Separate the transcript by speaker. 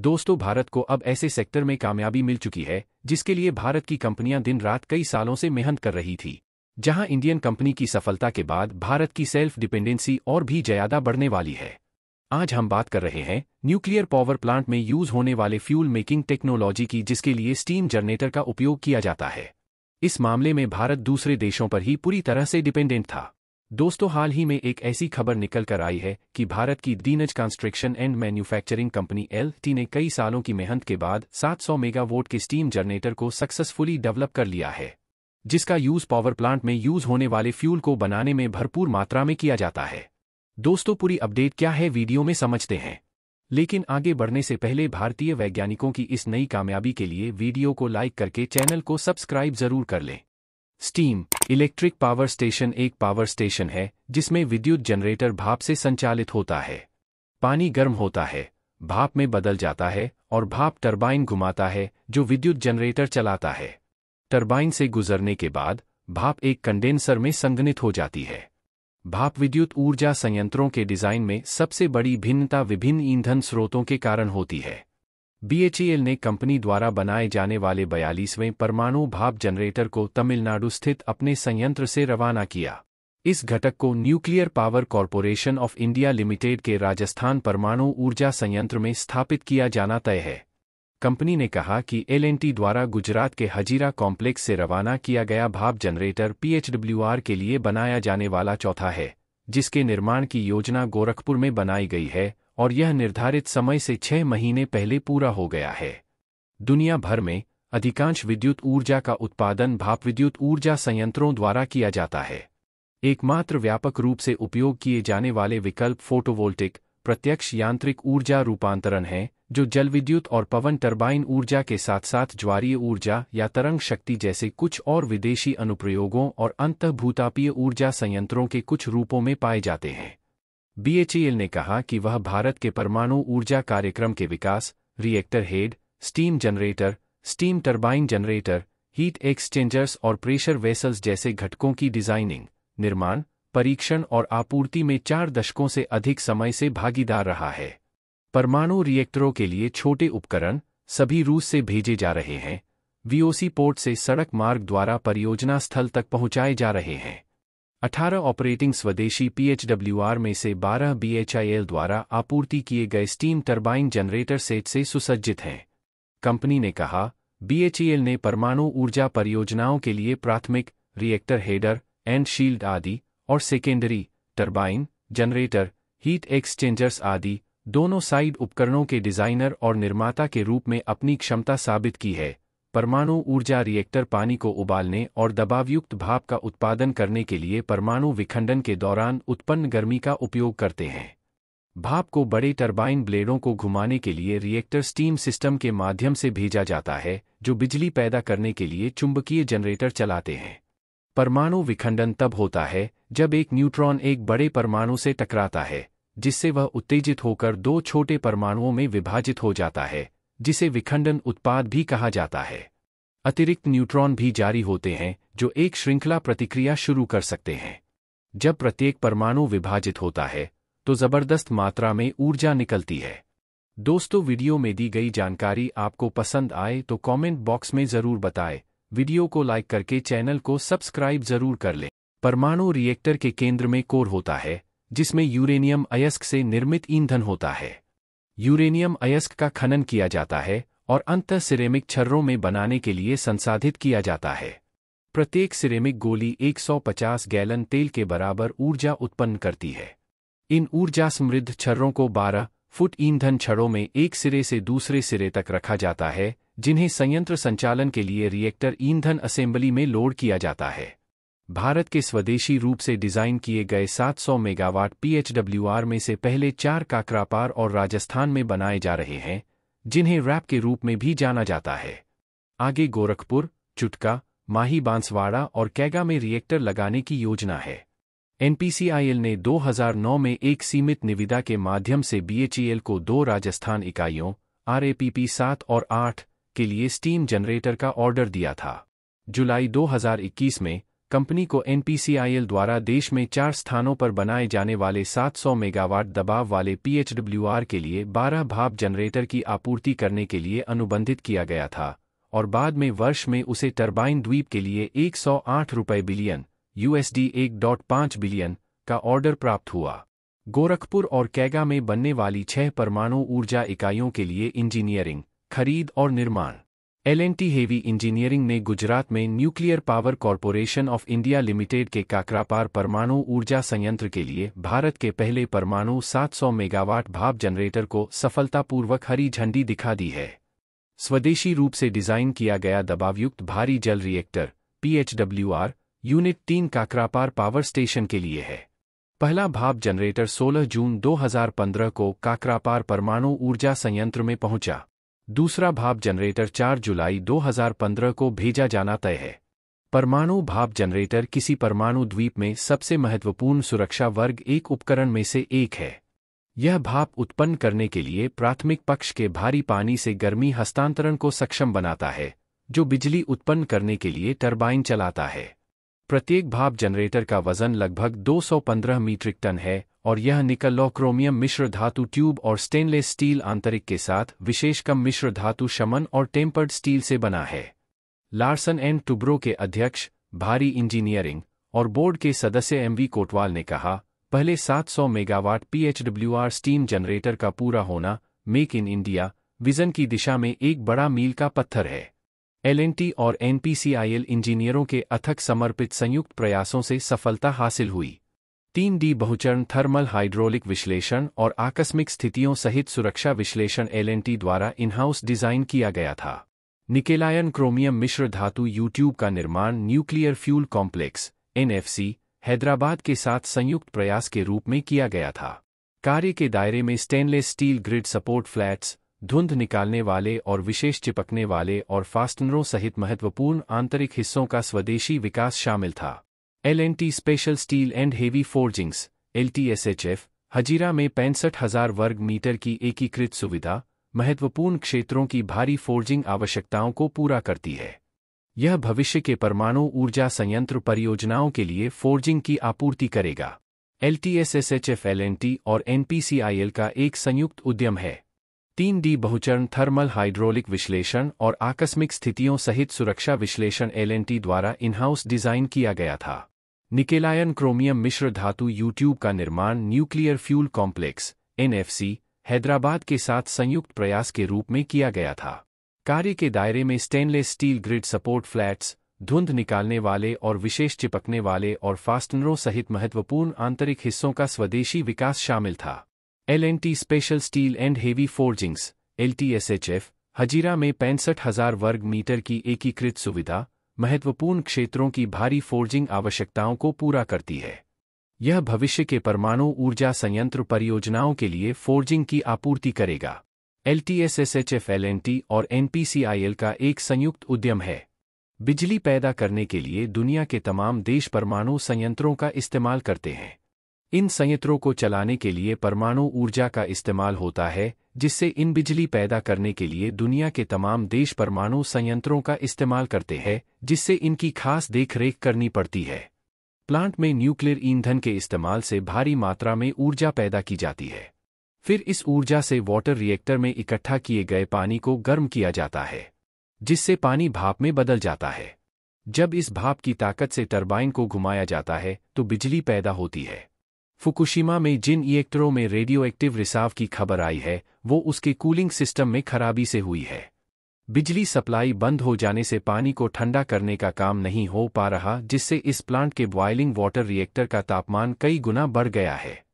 Speaker 1: दोस्तों भारत को अब ऐसे सेक्टर में कामयाबी मिल चुकी है जिसके लिए भारत की कंपनियां दिन रात कई सालों से मेहनत कर रही थी जहां इंडियन कंपनी की सफलता के बाद भारत की सेल्फ डिपेंडेंसी और भी ज्यादा बढ़ने वाली है आज हम बात कर रहे हैं न्यूक्लियर पावर प्लांट में यूज होने वाले फ्यूल मेकिंग टेक्नोलॉजी की जिसके लिए स्टीम जनरेटर का उपयोग किया जाता है इस मामले में भारत दूसरे देशों पर ही पूरी तरह से डिपेंडेंट था दोस्तों हाल ही में एक ऐसी खबर निकल कर आई है कि भारत की दीनज construction and manufacturing company L T ने कई सालों की मेहनत के बाद 700 मेगावाट के स्टीम जनरेटर को सक्सेसफुली डेवलप कर लिया है जिसका यूज पावर प्लांट में यूज होने वाले फ्यूल को बनाने में भरपूर मात्रा में किया जाता है दोस्तों पूरी अपडेट क्या है वीडियो में समझते हैं लेकिन आगे बढ़ने से पहले भारतीय वैज्ञानिकों की इस नई कामयाबी के लिए वीडियो को लाइक करके चैनल को सब्सक्राइब जरूर कर लें स्टीम इलेक्ट्रिक पावर स्टेशन एक पावर स्टेशन है जिसमें विद्युत जनरेटर भाप से संचालित होता है पानी गर्म होता है भाप में बदल जाता है और भाप टरबाइन घुमाता है जो विद्युत जनरेटर चलाता है टरबाइन से गुजरने के बाद भाप एक कंडेंसर में संगनित हो जाती है भाप विद्युत ऊर्जा संयंत्रों के डिजाइन में सबसे बड़ी भिन्नता विभिन्न ईंधन स्रोतों के कारण होती है बीएचईएल ने कंपनी द्वारा बनाए जाने वाले बयालीसवें परमाणु भाप जनरेटर को तमिलनाडु स्थित अपने संयंत्र से रवाना किया इस घटक को nuclear power corporation of India limited के राजस्थान परमाणु ऊर्जा संयंत्र में स्थापित किया जाना तय है कंपनी ने कहा कि एलएनटी द्वारा गुजरात के हजीरा कॉम्प्लेक्स से रवाना किया गया भाप जनरेटर पीएचडब्ल्यूआर के लिए बनाया जाने वाला चौथा है जिसके निर्माण की योजना गोरखपुर में बनाई गई है और यह निर्धारित समय से छह महीने पहले पूरा हो गया है दुनिया भर में अधिकांश विद्युत ऊर्जा का उत्पादन भाप विद्युत ऊर्जा संयंत्रों द्वारा किया जाता है एकमात्र व्यापक रूप से उपयोग किए जाने वाले विकल्प फोटोवोल्टिक प्रत्यक्ष यांत्रिक ऊर्जा रूपांतरण है जो जल विद्युत और पवन टर्बाइन ऊर्जा के साथ साथ ज्वारीय ऊर्जा या तरंग शक्ति जैसे कुछ और विदेशी अनुप्रयोगों और अंतभूतापीय ऊर्जा संयंत्रों के कुछ रूपों में पाए जाते हैं बीएचईएल e ने कहा कि वह भारत के परमाणु ऊर्जा कार्यक्रम के विकास reactor head steam generator steam turbine generator heat exchangers और प्रेशर वेसल्स जैसे घटकों की डिजाइनिंग निर्माण परीक्षण और आपूर्ति में चार दशकों से अधिक समय से भागीदार रहा है परमाणु रिएक्टरों के लिए छोटे उपकरण सभी रूस से भेजे जा रहे हैं वीओसी पोर्ट से सड़क मार्ग द्वारा परियोजना स्थल तक पहुंचाए जा रहे हैं अठारह ऑपरेटिंग स्वदेशी पीएचडब्ल्यूआर में से बारह बीएचआईएल द्वारा आपूर्ति किए गए स्टीम टर्बाइन जनरेटर सेट से सुसज्जित हैं कंपनी ने कहा बीएचईएल ने परमाणु ऊर्जा परियोजनाओं के लिए प्राथमिक रिएक्टर हेडर एंड शील्ड आदि और secondary turbine generator heat exchangers आदि दोनों साइड उपकरणों के डिजाइनर और निर्माता के रूप में अपनी क्षमता साबित की है परमाणु ऊर्जा रिएक्टर पानी को उबालने और दबावयुक्त भाप का उत्पादन करने के लिए परमाणु विखंडन के दौरान उत्पन्न गर्मी का उपयोग करते हैं भाप को बड़े टरबाइन ब्लेडों को घुमाने के लिए रिएक्टर स्टीम सिस्टम के माध्यम से भेजा जाता है जो बिजली पैदा करने के लिए चुंबकीय जनरेटर चलाते हैं परमाणु विखंडन तब होता है जब एक न्यूट्रॉन एक बड़े परमाणु से टकराता है जिससे वह उत्तेजित होकर दो छोटे परमाणुओं में विभाजित हो जाता है जिसे विखंडन उत्पाद भी कहा जाता है अतिरिक्त न्यूट्रॉन भी जारी होते हैं जो एक श्रृंखला प्रतिक्रिया शुरू कर सकते हैं जब प्रत्येक परमाणु विभाजित होता है तो जबरदस्त मात्रा में ऊर्जा निकलती है दोस्तों वीडियो में दी गई जानकारी आपको पसंद आए तो कमेंट बॉक्स में ज़रूर बताएं वीडियो को लाइक करके चैनल को सब्सक्राइब ज़रूर कर लें परमाणु रिएक्टर के केंद्र में कोर होता है जिसमें यूरेनियम अयस्क से निर्मित ईंधन होता है यूरेनियम अयस्क का खनन किया जाता है और अंत सिरेमिक छर्रों में बनाने के लिए संसाधित किया जाता है प्रत्येक सिरेमिक गोली 150 गैलन तेल के बराबर ऊर्जा उत्पन्न करती है इन ऊर्जा समृद्ध छर्रों को 12 फुट ईंधन छड़ों में एक सिरे से दूसरे सिरे तक रखा जाता है जिन्हें संयंत्र संचालन के लिए रिएक्टर ईंधन असेंबली में लोड किया जाता है भारत के स्वदेशी रूप से डिज़ाइन किए गए 700 मेगावाट पीएचडब्ल्यूआर में से पहले चार काकरापार और राजस्थान में बनाए जा रहे हैं जिन्हें रैप के रूप में भी जाना जाता है आगे गोरखपुर चुटका माही बांसवाड़ा और कैगा में रिएक्टर लगाने की योजना है एनपीसीआईएल ने 2009 में एक सीमित निविदा के माध्यम से बीएचईएल को दो राजस्थान इकाइयों आरएपीपी सात और आठ के लिए स्टीम जनरेटर का ऑर्डर दिया था जुलाई 2021 में कंपनी को एनपीसीआईएल द्वारा देश में चार स्थानों पर बनाए जाने वाले 700 मेगावाट दबाव वाले पीएचडब्ल्यूआर के लिए 12 भाप जनरेटर की आपूर्ति करने के लिए अनुबंधित किया गया था और बाद में वर्ष में उसे टर्बाइन द्वीप के लिए एक रुपये बिलियन यूएसडी एक बिलियन का ऑर्डर प्राप्त हुआ गोरखपुर और कैगा में बनने वाली छह परमाणु ऊर्जा इकाइयों के लिए इंजीनियरिंग खरीद और निर्माण एलएनटी हेवी इंजीनियरिंग ने गुजरात में nuclear power corporation of India limited के काकरापार परमाणु ऊर्जा संयंत्र के लिए भारत के पहले परमाणु 700 मेगावाट भाप जनरेटर को सफलतापूर्वक हरी झंडी दिखा दी है स्वदेशी रूप से डिजाइन किया गया दबावयुक्त भारी जल रिएक्टर पीएचडब्ल्यूआर यूनिट तीन काकरापार पावर स्टेशन के लिए है पहला भाप जनरेटर 16 जून 2015 को काकरापार परमाणु ऊर्जा संयंत्र में पहुंचा दूसरा भाप जनरेटर 4 जुलाई 2015 को भेजा जाना तय है परमाणु भाप जनरेटर किसी परमाणु द्वीप में सबसे महत्वपूर्ण सुरक्षा वर्ग एक उपकरण में से एक है यह भाप उत्पन्न करने के लिए प्राथमिक पक्ष के भारी पानी से गर्मी हस्तांतरण को सक्षम बनाता है जो बिजली उत्पन्न करने के लिए टरबाइन चलाता है प्रत्येक भाप जनरेटर का वजन लगभग 215 मीट्रिक टन है और यह निकलो मिश्र धातु ट्यूब और स्टेनलेस स्टील आंतरिक के साथ विशेष कम मिश्र धातु शमन और टेम्पर्ड स्टील से बना है लार्सन एंड टुब्रो के अध्यक्ष भारी इंजीनियरिंग और बोर्ड के सदस्य एमवी कोटवाल ने कहा पहले 700 मेगावाट पीएचडब्ल्यूआर स्टीम जनरेटर का पूरा होना मेक इन इंडिया विजन की दिशा में एक बड़ा मील का पत्थर है एलएनटी और एनपीसीआईएल इंजीनियरों के अथक समर्पित संयुक्त प्रयासों से सफलता हासिल हुई तीन डी बहुचरण थर्मल हाइड्रोलिक विश्लेषण और आकस्मिक स्थितियों सहित सुरक्षा विश्लेषण एलएनटी द्वारा इनहाउस डिजाइन किया गया था निकेलायन क्रोमियम मिश्र धातु यूट्यूब का निर्माण nuclear fuel complex NFC Hyderabad के साथ संयुक्त प्रयास के रूप में किया गया था कार्य के दायरे में stainless steel grid support flats धुंध निकालने वाले और विशेष चिपकने वाले और फास्टनरों सहित महत्वपूर्ण आंतरिक हिस्सों का स्वदेशी विकास शामिल था L special steel and heavy forgings L Hazira में पैंसठ हजार वर्ग मीटर की एकीकृत सुविधा महत्वपूर्ण क्षेत्रों की भारी फोर्जिंग आवश्यकताओं को पूरा करती है यह भविष्य के परमाणु ऊर्जा संयंत्र परियोजनाओं के लिए फोर्जिंग की आपूर्ति करेगा L T L N T और एनपीसीआईएल का एक संयुक्त उद्यम है तीन डी बहुचरण थर्मल हाइड्रोलिक विश्लेषण और आकस्मिक स्थितियों सहित सुरक्षा विश्लेषण एलएनटी द्वारा इनहाउस डिजाइन किया गया था निकेलायन क्रोमियम मिश्र धातु यूट्यूब का निर्माण nuclear fuel complex NFC Hyderabad के साथ संयुक्त प्रयास के रूप में किया गया था कार्य के दायरे में stainless steel grid support flats धुंध निकालने वाले और विशेष चिपकने वाले और फास्टनरों सहित महत्वपूर्ण आंतरिक हिस्सों का स्वदेशी विकास शामिल था L N T special steel and heavy forgings LTSHF Hazira में पैंसठ हजार वर्ग मीटर की एकीकृत सुविधा महत्वपूर्ण क्षेत्रों की भारी फोर्जिंग आवश्यकताओं को पूरा करती है यह भविष्य के परमाणु ऊर्जा संयंत्र परियोजनाओं के लिए फोर्जिंग की आपूर्ति करेगा एलटीएसएसएचएफ एलएनटी और एनपीसीआईएल का एक संयुक्त उद्यम है बिजली पैदा करने के लिए दुनिया के तमाम देश परमाणु संयंत्रों का इस्तेमाल करते हैं इन संयंत्रों को चलाने के लिए परमाणु ऊर्जा का इस्तेमाल होता है जिससे इन बिजली पैदा करने के लिए दुनिया के तमाम देश परमाणु संयंत्रों का इस्तेमाल करते हैं जिससे इनकी खास देखरेख करनी पड़ती है प्लांट में न्यूक्लियर ईंधन के इस्तेमाल से भारी मात्रा में ऊर्जा पैदा की जाती है फिर इस ऊर्जा से वाटर रिएक्टर में इकट्ठा किए गए पानी को गर्म किया जाता है जिससे पानी भाप में बदल जाता है जब इस भाप की ताकत से टर्बाइन को घुमाया जाता है तो बिजली पैदा होती है फुकुशिमा में जिन इक्टरों में रेडियो एक्टिव रिसाव की खबर आई है वो उसके कूलिंग सिस्टम में खराबी से हुई है बिजली सप्लाई बंद हो जाने से पानी को ठंडा करने का काम नहीं हो पा रहा जिससे इस प्लांट के बॉयलिंग वाटर रिएक्टर का तापमान कई गुना बढ़ गया है